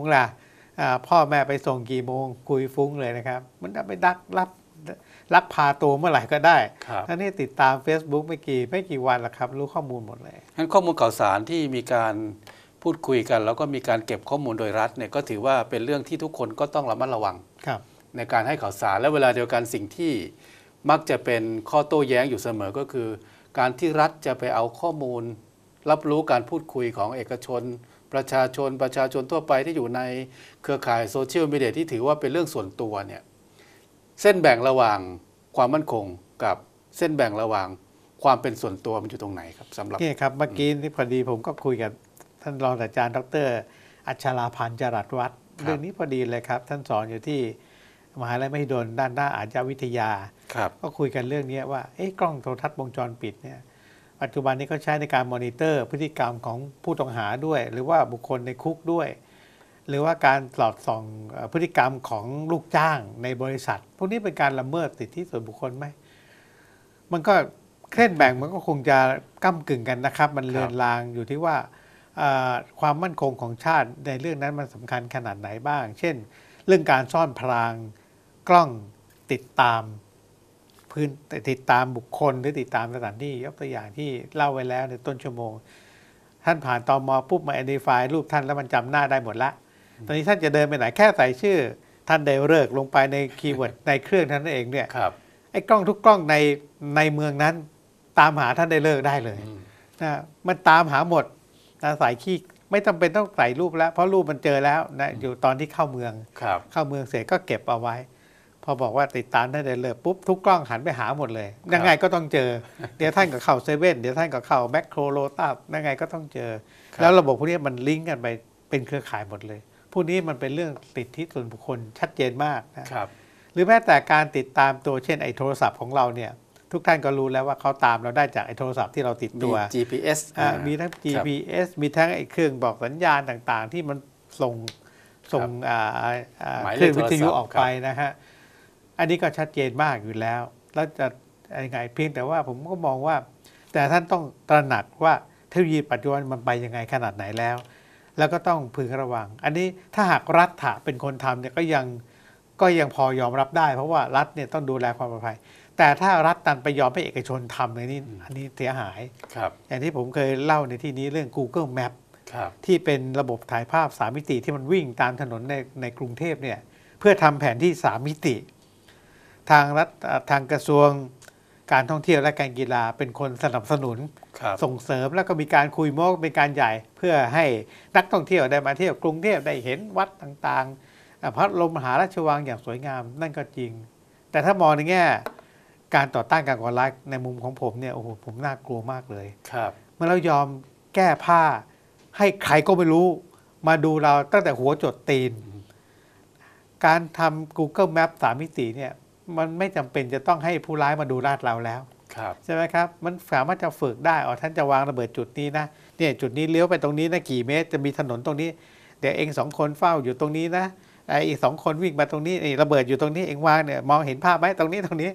งล่ะพ่อแม่ไปส่งกี่โมงคุยฟุ้งเลยนะครับมันจะไปดักรับลักพาตัวเมื่อไหร่ก็ได้ท่านี่ติดตาม Facebook ไม่กี่ไม่ กี่วันละครับ รู้ข้อมูลหมดเลยงั้นข้อมูลข่าวสารที่มีการพูดคุยกัน แล้วก็มีการเก็บข้อมูลโดยรัฐเนี่ยก็ถือว่าเป็นเรื่องที่ทุกคนก็ต้องระมัดระวังในการให้ข่าวสารและเวลาเดียวกันสิ่งที่มักจะเป็นข้อโต้แย้งอยู่เสมอก็คือ การที่รัฐจะไปเอาข้อมูล รับรู้การพูดคุยของเอกชนประชาชนประชาชนทั่วไปที่อยู่ในเครือข่ายโซเชียลมีเดียที่ถือว่าเป็นเรื่องส่วนตัวเนี่ย เส้นแบ่งระหว่างความมั่นคงกับเส้นแบ่งระหว่างความเป็นส่วนตัวมันอยู่ตรงไหนครับสำหรับนี่ครับเมื่อกี้ที่พอดีผมก็คุยกับท่านรองศาสตราจารย์ดรอัชราพันธ์จรัสวัตรเรื่องนี้พอดีเลยครับ ท่านสอนอยู่ที่มหาลัยมหิดลด้านดน้าอาชญาวิทยาก็คุยกันเรื่องนี้ว่าเอ๊ะกล้องโทรทัศน์วงจรปิดเนี่ยปัจจุบันนี้ก็ใช้ในการมอนิเตอร์ พฤติกรรมของผู้ต้องหาด้วย หรือว่าบุคคลในคุกด้วย หรือว่าการสอดส่องพฤติกรรมของลูกจ้างในบริษัท พวกนี้เป็นการละเมิดสิทธิส่วนบุคคลไหมมันก็เคลื่อนแบ่งมันก็คงจะก้ากึ่งกันนะครับ มันเลือนลางอยู่ที่ว่า ความมั่นคงของชาติในเรื่องนั้นมันสำคัญขนาดไหนบ้าง เช่น เรื่องการซ่อนพรางกล้องติดตามพื้นติดตามบุคคลหรือติดตามสถานที่ยกตัวอย่างที่เล่าไว้แล้วในต้นชั่วโมง ท่านผ่านตอมอปุ๊บมาแอนดิฟายรูปท่านแล้วมันจำหน้าได้หมดละ ตอนนี้ท่านจะเดินไปไหนแค่ใส่ชื่อท่านเดลเลิก ลงไปในคีย์เวิร์ดในเครื่องท่านเองเนี่ยไอ้กล้องทุกกล้องในในเมืองนั้นตามหาท่านได้เลิกได้เลยนะมันตามหาหมดนะสายขี้ไม่จาเป็นต้องใส่รูปแล้ว เพราะรูปมันเจอแล้วนะอยู่ตอนที่เข้าเมืองเข้าเมืองเสร็จก็เก็บเอาไว้พอบอกว่าติดตามได้เลย ปุ๊บ ทุกกล้องหันไปหาหมดเลยยังไงก็ต้องเจอ เดี๋ยวท่านก็เข้าเซเว่นเดี๋ยวท่านก็เข้าแมคโครโลตัสยังไงก็ต้องเจอ แล้วระบบพวกนี้มันลิงก์กันไปเป็นเครือข่ายหมดเลยพวกนี้มันเป็นเรื่องสิทธิส่วนบุคคลชัดเจนมากนะครับ หรือแม้แต่การติดตามตัวเช่นไอ้โทรศัพท์ของเราเนี่ย ทุกท่านก็รู้แล้วว่าเขาตามเราได้จากไอ้โทรศัพท์ที่เราติดตัว GPS มีทั้ง GPS มีทั้งไอ้เครื่องบอกสัญญาณต่าง ๆ ที่มันส่งส่งเครื่องวิทยุออกไปนะฮะอันนี้ก็ชัดเจนมากอยู่แล้ว แล้วจะยังไง เพียงแต่ว่าผมก็มองว่า แต่ท่านต้องตระหนักว่าเทคโนโลยีปัจจุบันมันไปยังไงขนาดไหนแล้ว แล้วก็ต้องพึงระวัง อันนี้ถ้าหากรัฐเป็นคนทำเนี่ยก็ยัง ก็ยังพอยอมรับได้ เพราะว่ารัฐเนี่ยต้องดูแลความปลอดภัย แต่ถ้ารัฐตันไปยอมให้เอกชนทำเลยนี่อันนี้เสียหาย ครับ อย่างที่ผมเคยเล่าในที่นี้เรื่อง Google Map ที่เป็นระบบถ่ายภาพสามิติที่มันวิ่งตามถนนในในกรุงเทพเนี่ย เพื่อทำแผนที่สามิติทางรัฐทางกระทรวงการท่องเที่ยวและการกีฬา เป็นคนสนับสนุนส่งเสริมแล้วก็มีการคุยโมกเป็นการใหญ่ เพื่อให้นักท่องเที่ยวได้มาเที่ยวกรุงเทพได้เห็นวัดต่างๆ พระลมมหาราชวัง อย่างสวยงามนั่นก็จริง แต่ถ้ามองในแง่การต่อต้านการก่อร้ายในมุมของผมเนี่ยโอ้โหผมน่ากลัวมากเลยครับ เมื่อเรายอมแก้ผ้าให้ใครก็ไม่รู้มาดูเราตั้งแต่หัวจดตีน การทำ Google Map 3มิติเนี่ยมันไม่จำเป็นจะต้องให้ผู้ร้ายมาดูลาดเราแล้วใช่ไหมครับ มันสามารถจะฝึกได้อ๋อท่านจะวางระเบิดจุดนี้นะเนี่ยจุดนี้เลี้ยวไปตรงนี้นะกี่เมตรจะมีถนนตรงนี้เดี๋ยวเองสองคนเฝ้าอยู่ตรงนี้นะไอ้อีกสองคนวิ่งมาตรงนี้ไอ้ระเบิดอยู่ตรงนี้ เองวางเนี่ยมองเห็นภาพไหมตรงนี้ตรงนี้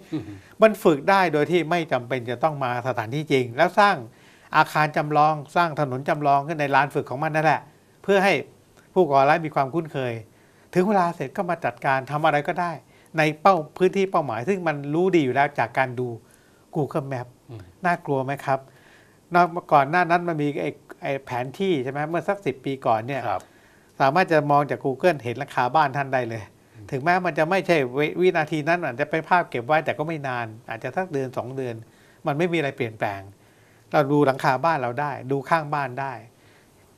มันฝึกได้โดยที่ไม่จำเป็นจะต้องมาสถานที่จริง แล้วสร้างอาคารจำลองสร้างถนนจำลองขึ้นในลานฝึกของมันนั่นแหละ เพื่อให้ผู้ก่อร้ายมีความคุ้นเคย ถึงเวลาเสร็จก็มาจัดการทำอะไรก็ได้ในเป้าพื้นที่เป้าหมายซึ่งมันรู้ดีอยู่แล้วจากการดู Google Map น่ากลัวไหมครับ นอกก่อนหน้านั้นมันมีไอ้แผนที่ใช่ไหมเมื่อสักสิปีก่อนเนี่ยสามารถจะมองจาก Google เห็นราคาบ้านท่านได้เลย ถึงแม้มันจะไม่ใช่วินาทีนั้นอาจจะเป็นภาพเก็บไว้แต่ก็ไม่นาน อาจจะสักเดือน 2 เดือน มันไม่มีอะไรเปลี่ยนแปลง เราดูหลังคาบ้านเราได้ ดูข้างบ้านได้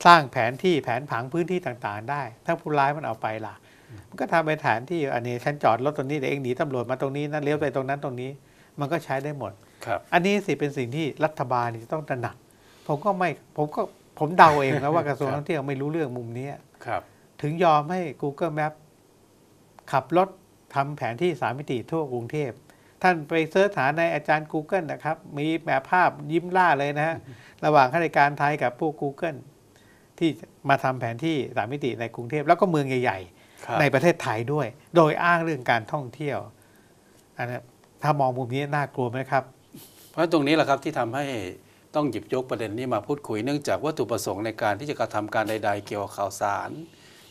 สร้างแผนที่แผนผังพื้นที่ต่าง ๆ ได้ถ้าผู้ร้ายมันเอาไปล่ะมันก็ทำเป็นฐานที่ อันนี้ฉันจอดรถตรงนี้เดี๋ยวเองหนีตำรวจมาตรงนี้นะเลี้ยวไปตรงนั้นตรงนี้ มันก็ใช้ได้หมด ครับ อันนี้สิเป็นสิ่งที่รัฐบาลจะต้องตระหนัก ผมก็ไม่ผมก็ผมเดาเองนะว่ากระทรวงท่องเที่ยวไม่รู้เรื่องมุมนี้ครับ ถึงยอมให้ Google Map ขับรถทำแผนที่สามมิติทั่วกรุงเทพ ท่านไปเสิร์ชหาในอาจารย์ Google นะครับ มีแบบภาพยิ้มล่าเลยนะฮะระหว่างข้าราชการไทยกับพวก Google ที่มาทำแผนที่สามมิติในกรุงเทพแล้วก็เมืองใหญ่ในประเทศไทยด้วยโดยอ้างเรื่องการท่องเที่ยวอันนี้ถ้ามองมุมนี้น่ากลัวไหมครับ เพราะตรงนี้แหละครับที่ทำให้ต้องหยิบยกประเด็นนี้มาพูดคุยเนื่องจากวัตถุประสงค์ในการที่จะกระทำการใดๆ เกี่ยวกับข่าวสาร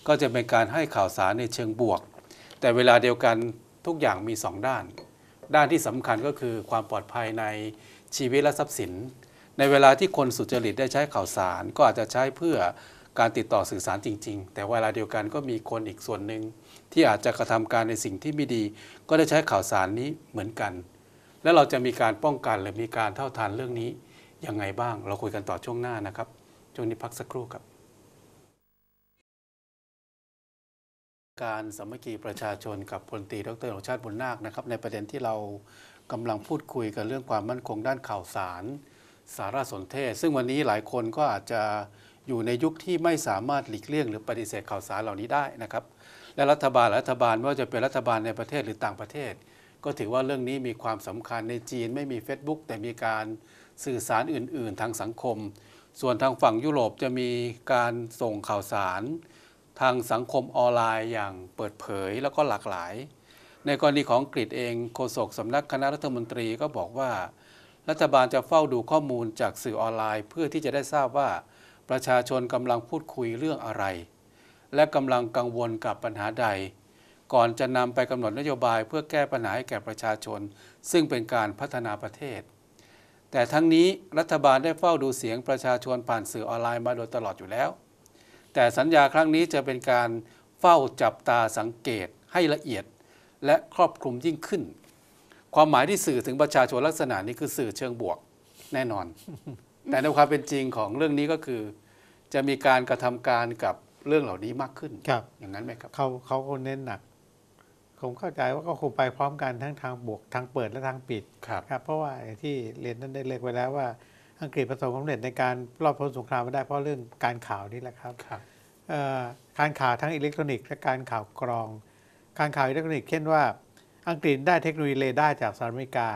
ก็จะเป็นการให้ข่าวสารในเชิงบวก แต่เวลาเดียวกันทุกอย่างมี 2 ด้าน ด้านที่สำคัญก็คือความปลอดภัยในชีวิตและทรัพย์สิน ในเวลาที่คนสุจริตได้ใช้ข่าวสารก็อาจจะใช้เพื่อการติดต่อสื่อสารจริงๆ แต่เวลาเดียวกันก็มีคนอีกส่วนหนึ่งที่อาจจะกระทำการในสิ่งที่ไม่ดีก็ได้ใช้ข่าวสารนี้เหมือนกัน แล้วเราจะมีการป้องกันหรือมีการเท่าทานเรื่องนี้ยังไงบ้าง เราคุยกันต่อช่วงหน้านะครับ ช่วงนี้พักสักครู่ครับ การสมัครีประชาชนกับพลตรีดรของชาติบุญนาคนะครับ ในประเด็นที่เรากำลังพูดคุยกันเรื่องความมั่นคงด้านข่าวสารสารสนเทศ ซึ่งวันนี้หลายคนก็อาจจะอยู่ในยุคที่ไม่สามารถหลีกเลี่ยงหรือปฏิเสธข่าวสารเหล่านี้ได้นะครับ และรัฐบาล รัฐบาลไม่ว่าจะเป็นรัฐบาลในประเทศหรือต่างประเทศ ก็ถือว่าเรื่องนี้มีความสำคัญในจีน ไม่มี Facebook แต่มีการสื่อสารอื่นๆ ทางสังคม ส่วนทางฝั่งยุโรปจะมีการส่งข่าวสาร ทางสังคมออนไลน์อย่างเปิดเผยแล้วก็หลากหลาย ในกรณีของกรีฑเองโฆษกสำนักคณะรัฐมนตรีก็บอกว่า รัฐบาลจะเฝ้าดูข้อมูลจากสื่อออนไลน์ เพื่อที่จะได้ทราบว่าประชาชนกำลังพูดคุยเรื่องอะไร และกำลังกังวลกับปัญหาใด ก่อนจะนำไปกำหนดนโยบายเพื่อแก้ปัญหาให้แก่ประชาชนซึ่งเป็นการพัฒนาประเทศ แต่ทั้งนี้รัฐบาลได้เฝ้าดูเสียงประชาชนผ่านสื่อออนไลน์มาโดยตลอดอยู่แล้ว แต่สัญญาครั้งนี้จะเป็นการเฝ้าจับตาสังเกตให้ละเอียด และครอบคลุมยิ่งขึ้น ความหมายที่สื่อถึงประชาชนลักษณะนี้คือสื่อเชิงบวก แน่นอนแต่ในความเป็นจริงของเรื่องนี้ก็คือ จะมีการกระทำการกับเรื่องเหล่านี้มากขึ้น ครับ อย่างนั้นไหมครับเขาเขาเน้นหนัก ผมเข้าใจว่าก็คงไปพร้อมกันทั้งทางบวกทางเปิดและทางปิด ครับรบเพราะว่าที่เรียนนั้นได้เล็กไว้แล้วว่าอังกฤษประสบความสำเร็จในการรอดพ้นสงครามมาได้เพราะเรื่องการข่าวนี่แหละครับ ครับ การข่าวทั้งอิเล็กทรอนิกส์และการข่าวกรอง การข่าวอิเล็กทรอนิกส์เช่นว่า อังกฤษได้เทคโนโลยีเรดาร์จากสหรัฐอเมริกา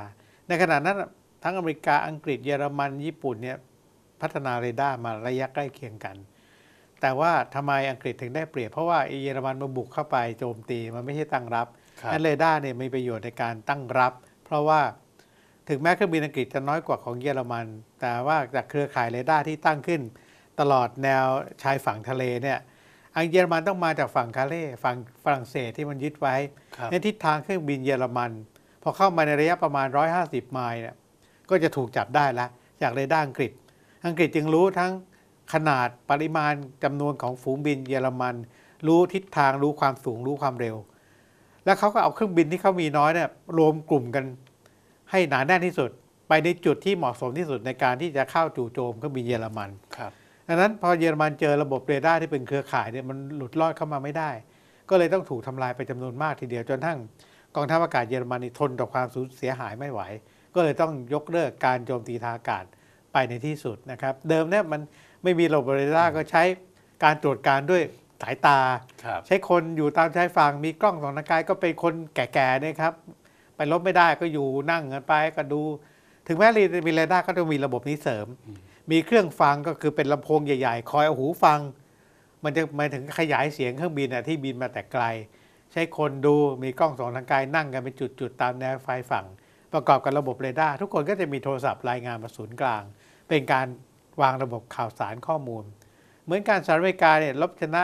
ในขณะนั้นทั้งอเมริกา อังกฤษ เยอรมัน ญี่ปุ่นเนี่ยพัฒนาเรดาร์มาระยะใกล้เคียงกัน แต่ว่าทำไมอังกฤษถึงได้เปรียบ เพราะว่าเยอรมันมาบุกเข้าไปโจมตีมันไม่ใช่ตั้งรับนั่นเรดาร์เนี่ยมีประโยชน์ในการตั้งรับ เพราะว่าถึงแม้เครื่องบินอังกฤษจะน้อยกว่าของเยอรมัน แต่ว่าจากเครือข่ายเรดาร์ที่ตั้งขึ้น ตลอดแนวชายฝั่งทะเลเนี่ยอังเยอรมันต้องมาจากฝั่งคาเล่ฝั่งฝรั่งเศสที่มันยึดไว้ ในทิศทางเครื่องบินเยอรมันพอเข้ามาในระยะประมาณ 150 ไมล์เนี่ยก็จะถูกจับได้ละ จากเรดาร์อังกฤษ อังกฤษจึงรู้ทั้งขนาดปริมาณจำนวนของฝูงบินเยอรมัน รู้ทิศทางรู้ความสูงรู้ความเร็ว แล้วเขาก็เอาเครื่องบินที่เขามีน้อยเนี่ยรวมกลุ่มกันให้หนาแน่นที่สุด ไปในจุดที่เหมาะสมที่สุดในการที่จะเข้าจู่โจมเครื่องบินเยอรมันครับดังนั้นพอเยอรมันเจอระบบเรดาร์ที่เป็นเครือข่ายเนี่ยมันหลุดลอดเข้ามาไม่ได้ ก็เลยต้องถูกทำลายไปจำนวนมากทีเดียวจนทั้งกองทัพอากาศเยอรมันทนต่อความสูญเสียหายไม่ไหวก็เลยต้องยกเลิกการโจมตีทางอากาศไปในที่สุดนะครับ เดิมเนี่ยมันไม่มีระบบเรดาร์ก็ใช้การตรวจการด้วยสายตา ใช้คนอยู่ตามชายฝั่งมีกล้องส่องทางายก็เป็นคนแก่ๆนะครับ ไปลบไม่ได้ก็อยู่นั่งกันไปก็ดู ถึงแม้มีเรดาร์ก็ต้องมีระบบนี้เสริม มีเครื่องฟังก็คือเป็นลำโพงใหญ่ๆ คอยเอาหูฟัง มันจะมาถึงขยายเสียงเครื่องบินนที่บินมาแต่ไกล ใช้คนดูมีกล้องส่องทางกายนั่งกันเป็นจุดๆตามแนวไฟฝั่งประกอบกับระบบเรดาร์ทุกคนก็จะมีโทรศัพท์รายงานมาศูนย์กลาง เป็นการวางระบบข่าวสารข้อมูล เหมือนการสหรัฐอเมริกาเนี่ยลบชนะ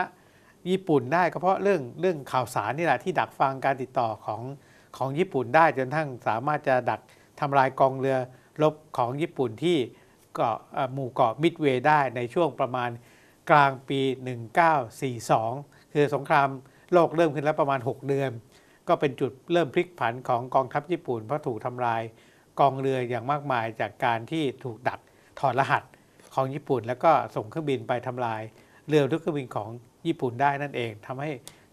ญี่ปุ่นได้ก็เพราะเรื่องเรื่องข่าวสารนี่แหละที่ดักฟังการติดต่อของของญี่ปุ่นได้จนทั้งสามารถจะดักทำลายกองเรือ รบของญี่ปุ่นที่เกาะหมู่เกาะมิดเวย์ได้ในช่วงประมาณกลางปี 1942 คือสงครามโลกเริ่มขึ้นแล้วประมาณ 6 เดือนก็เป็นจุดเริ่มพลิกผันของกองทัพญี่ปุ่นเพราะถูกทำลายกองเรืออย่างมากมายจากการที่ถูกดักถอดรหัสของญี่ปุ่นแล้วก็ส่งเครื่องบินไปทำลาย เรือทุกเครื่องบินของญี่ปุ่นได้นั่นเองทำให้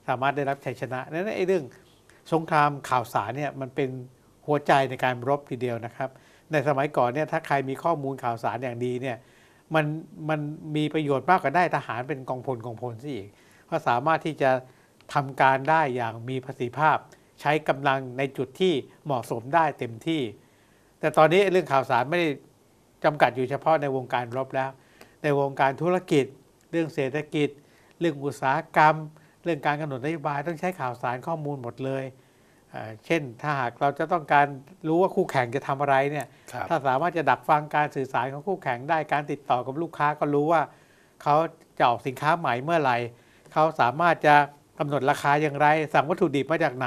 สามารถได้รับชัยชนะนั้นไอ้เรื่อง สงครามข่าวสารเนี่ยมันเป็นหัวใจในการรบทีเดียวนะครับ ในสมัยก่อนเนี่ยถ้าใครมีข้อมูลข่าวสารอย่างดีเนี่ยมันมันมีประโยชน์มากกว่าได้ทหารเป็นกองพลกองพลซะอีกเพราะสามารถที่จะทำการได้อย่างมีประสิทธิภาพ ใช้กำลังในจุดที่เหมาะสมได้เต็มที่ แต่ตอนนี้เรื่องข่าวสารไม่ได้จำกัดอยู่เฉพาะในวงการรบแล้ว ในวงการธุรกิจ เรื่องเศรษฐกิจ เรื่องอุตสาหกรรม เรื่องการกำหนดนโยบายต้องใช้ข่าวสารข้อมูลหมดเลย เช่นถ้าหากเราจะต้องการรู้ว่าคู่แข่งจะทำอะไรเนี่ย ถ้าสามารถจะดักฟังการสื่อสารของคู่แข่งได้การติดต่อกับลูกค้าก็รู้ว่าเขาจะออกสินค้าใหม่เมื่อไหร่เขาสามารถจะกำหนดราคาอย่างไร สั่งวัตถุดิบมาจากไหน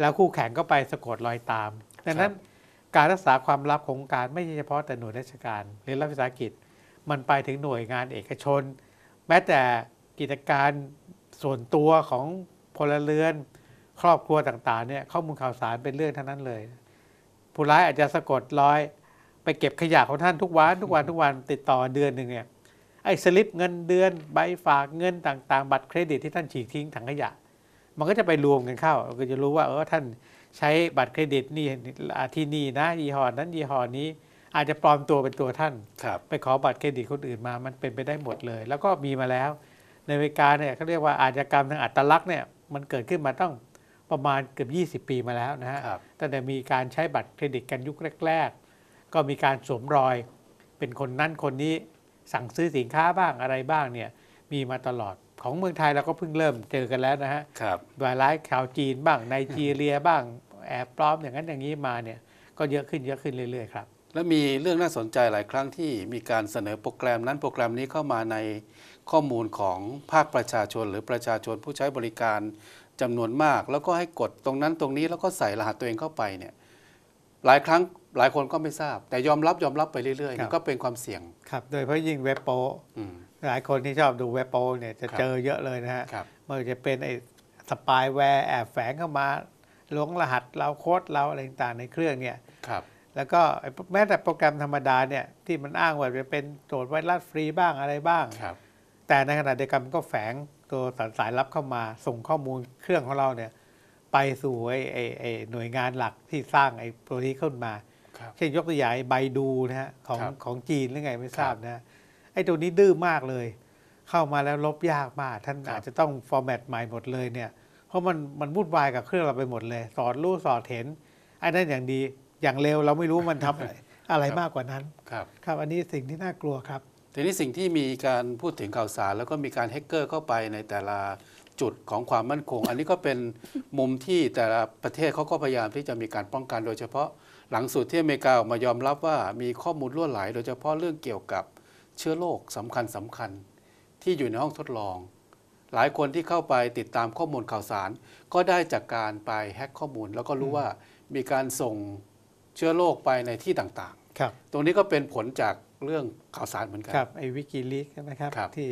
แล้วคู่แข่งก็ไปสะกดรอยตามดังนั้นการรักษาความลับของการไม่เฉพาะแต่หน่วยราชการ หรือรัฐวิสาหกิจมันไปถึงหน่วยงานเอกชน แม้แต่กิจการส่วนตัวของพลเรือน ครอบครัวต่างๆ เนี่ย ข้อมูลข่าวสารเป็นเรื่องเท่านั้นเลย ผู้ร้ายอาจจะสะกดรอยไปเก็บขยะของท่านทุกวันทุกวันทุกวันติดต่อเดือนหนึ่งเนี่ยไอ้สลิปเงินเดือนใบฝากเงินต่าง ๆบัตรเครดิตที่ท่านฉีกทิ้งถังขยะมันก็จะไปรวมกันเข้า ก็จะรู้ว่าเออท่านใช้บัตรเครดิตนี่ที่นี่นะยี่ห้อนั้นยี่ห้อนี้ อาจจะปลอมตัวเป็นตัวท่านไปขอบัตรเครดิตคนอื่นมา มันเป็นไปได้หมดเลย แล้วก็มีมาแล้ว ในอเมริกาเนี่ยเขาเรียกว่าอาชญากรรมทางอัตลักษณ์เนี่ยมันเกิดขึ้นมาต้องประมาณเกือบ20 ปีมาแล้วนะฮะตั้งแต่มีการใช้บัตรเครดิตกันยุคแรกๆ ก็มีการสวมรอยเป็นคนนั่นคนนี้สั่งซื้อสินค้าบ้างอะไรบ้างเนี่ย มีมาตลอดของเมืองไทยเราก็เพิ่งเริ่มเจอกันแล้วนะฮะครับร้ายข่าวจีนบ้างไนจีเรียบ้างแอบปลอมอย่างนั้นอย่างนี้มาเนี่ยก็เยอะขึ้นเยอะขึ้นเรื่อยๆครับและมีเรื่องน่าสนใจหลายครั้งที่มีการเสนอโปรแกรมนั้นโปรแกรมนี้เข้ามาในข้อมูลของภาคประชาชนหรือประชาชนผู้ใช้บริการจำนวนมาก แล้วก็ให้กดตรงนั้นตรงนี้แล้วก็ใส่รหัสตัวเองเข้าไปเนี่ยหลายครั้งหลายคนก็ไม่ทราบ แต่ยอมรับ ยอมรับไปเรื่อยๆ ก็เป็นความเสี่ยง ครับ โดยเฉพาะยิ่งเว็บโป้หลายคนที่ชอบดูเว็บโป้เนี่ย จะเจอเยอะเลยนะฮะ มันจะเป็นไอ้สปายแวร์แอบแฝงเข้ามาล้วงรหัสเราโค้ดเราอะไรต่างๆ ในเครื่องเนี่ยครับแล้วก็แม้แต่โปรแกรมธรรมดาเนี่ย ที่มันอ้างว่าจะเป็นโจทย์ไวรัสฟรีบ้างอะไรบ้างครับแต่ในขณะเดียวกันก็แฝงตัวสายลับเข้ามา ส่งข้อมูลเครื่องของเราเนี่ยไปสู่ไอ้ไอ้หน่วยงานหลักที่สร้างไอ้โปรนี้ขึ้นมาเช่นยกตัวอย่างใบดูนะฮะของของจีนหรือไงไม่ทราบนะไอ้ตัวนี้ดื้อมากเลย เข้ามาแล้วลบยากมากท่านอาจจะต้องฟอร์แมตใหม่หมดเลยเนี่ย เพราะมันมันวุ่นวายกับเครื่องเราไปหมดเลยสอดรู้สอดเห็นไอ้นั่นอย่างดีอย่างเร็วเราไม่รู้มันทำอะไรอะไรมากกว่านั้นครับครับอันนี้สิ่งที่น่ากลัวครับทีนี้สิ่งที่มีการพูดถึงข่าวสาร แล้วก็มีการแฮกเกอร์เข้าไปในแต่ละจุดของความมั่นคง อันนี้ก็เป็นมุมที่แต่ละประเทศเขาก็พยายามที่จะมีการป้องกันโดยเฉพาะหลังสุดที่อเมริกาออกมายอมรับว่ามีข้อมูลล้วนไหลโดยเฉพาะเรื่องเกี่ยวกับเชื้อโรคสำคัญสำคัญ ที่อยู่ในห้องทดลอง หลายคนที่เข้าไปติดตามข้อมูลข่าวสาร ก็ได้จากการไปแฮ็กข้อมูล แล้วก็รู้ว่ามีการส่งเชื้อโรคไปในที่ต่างๆ ครับ ตรงนี้ก็เป็นผลจากเรื่องข่าวสารเหมือนกันครับไอ้วิกิลีกนะครับรบที่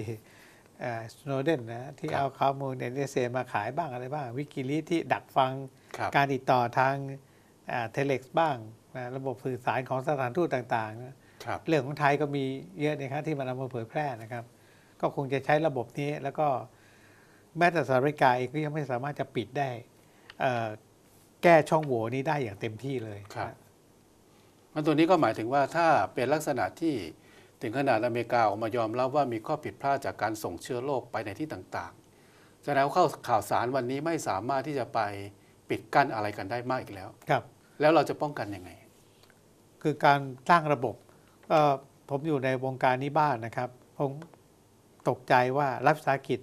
สโนเดนนะที่เอาข้อมูลเอ็นเอมาขายบ้างอะไรบ้างวิกิลีที่ดักฟังการติดต่อทางเทเล็กซ์บ้างนะระบบสื่อสารของสถานทูตต่างๆนะรเรื่องของไทยก็มีเยอะนะครับที่มันนำมาเผยแพร่นะครับ ก็คงจะใช้ระบบนี้ แล้วก็แม้แต่สหรัฐอเมริกาเองก็ยังไม่สามารถจะปิดได้แก้ช่องโหว่นี้ได้อย่างเต็มที่เลยครับ มันตัวนี้ก็หมายถึงว่าถ้าเป็นลักษณะที่ถึงขนาดอเมริกาออกมายอมรับว่ามีข้อผิดพลาดจากการส่งเชื้อโรคไปในที่ต่างๆแสดงว่าข่าวสารวันนี้ไม่สามารถที่จะไปปิดกั้นอะไรกันได้มากอีกแล้วครับแล้วเราจะป้องกันยังไง คือการสร้างระบบ ผมอยู่ในวงการนี้บ้านนะครับ ผมตกใจว่ารัฐสากิจ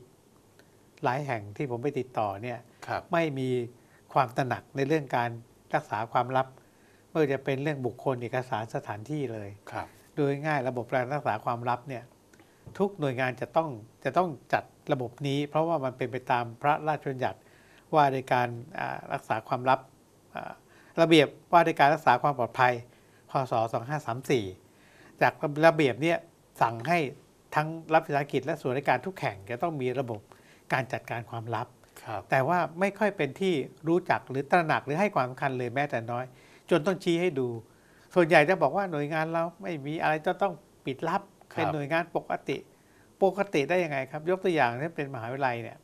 หลายแห่งที่ผมไปติดต่อเนี่ย ไม่มีความตระหนักในเรื่องการรักษาความลับ เมื่อจะเป็นเรื่องบุคคลเอกสารสถานที่เลยครับ โดยง่ายระบบการรักษาความลับเนี่ย ทุกหน่วยงานจะต้องจะต้องจัดระบบนี้ เพราะว่ามันเป็นไปตามพระราชบัญญัติว่าในการรักษาความลับระเบียบว่าด้วยการรักษาความปลอดภัย พศ2534 จากระเบียบเนี่ยสั่งให้ทั้งรัฐวิสาหกิจและส่วนราชการทุกแห่ง จะต้องมีระบบการจัดการความลับ แต่ว่าไม่ค่อยเป็นที่รู้จักหรือตระหนักหรือให้ความสำคัญเลยแม้แต่น้อย จนต้องชี้ให้ดู ส่วนใหญ่จะบอกว่าหน่วยงานเราไม่มีอะไรจะต้องปิดลับเป็นหน่วยงานปกติ ปกติได้ยังไงครับ ยกตัวอย่างเี่เป็นมหาวิทยาลัยเนี่ย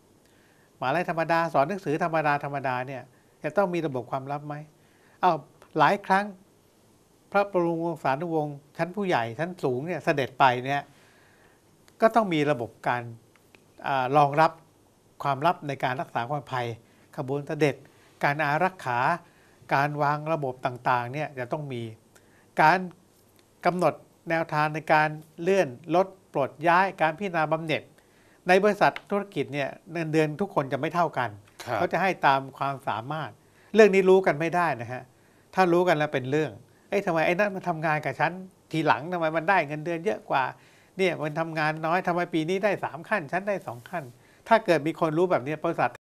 มหาวิทยาลัยธรรมดาสอนหนังสือธรรมดาธรรมดาเนี่ยจะต้องมีระบบความลับไหมเอาหลายครั้งพระบรมวงศานุวงศ์ชั้นผู้ใหญ่ชั้นสูงเนี่ยเสด็จไปเนี่ยก็ต้องมีระบบการอรองรับความลับในการรักษาความปลอดภัย ขบวนเสด็จการอารักขา การวางระบบต่างๆเนี่ยจะต้องมีการกำหนดแนวทางในการเลื่อน ลดปลดย้าย การพิจารณาบำเหน็จ ในบริษัทธุรกิจเนี่ยเนเดือนทุกคนจะไม่เท่ากัน เขาจะให้ตามความสามารถเรื่องนี้รู้กันไม่ได้นะฮะ ถ้ารู้กันแล้วเป็นเรื่อง เอ้ยทำไมไอ้นั่นมาททำงานกับฉัน ทีหลังทำไมมันได้เงินเดือนเยอะกว่า เนี่ยมันทำงานน้อยทำไมปีนี้ได้สามขั้น ฉันได้สองขั้น ถ้าเกิดมีคนรู้แบบนี้บริษัท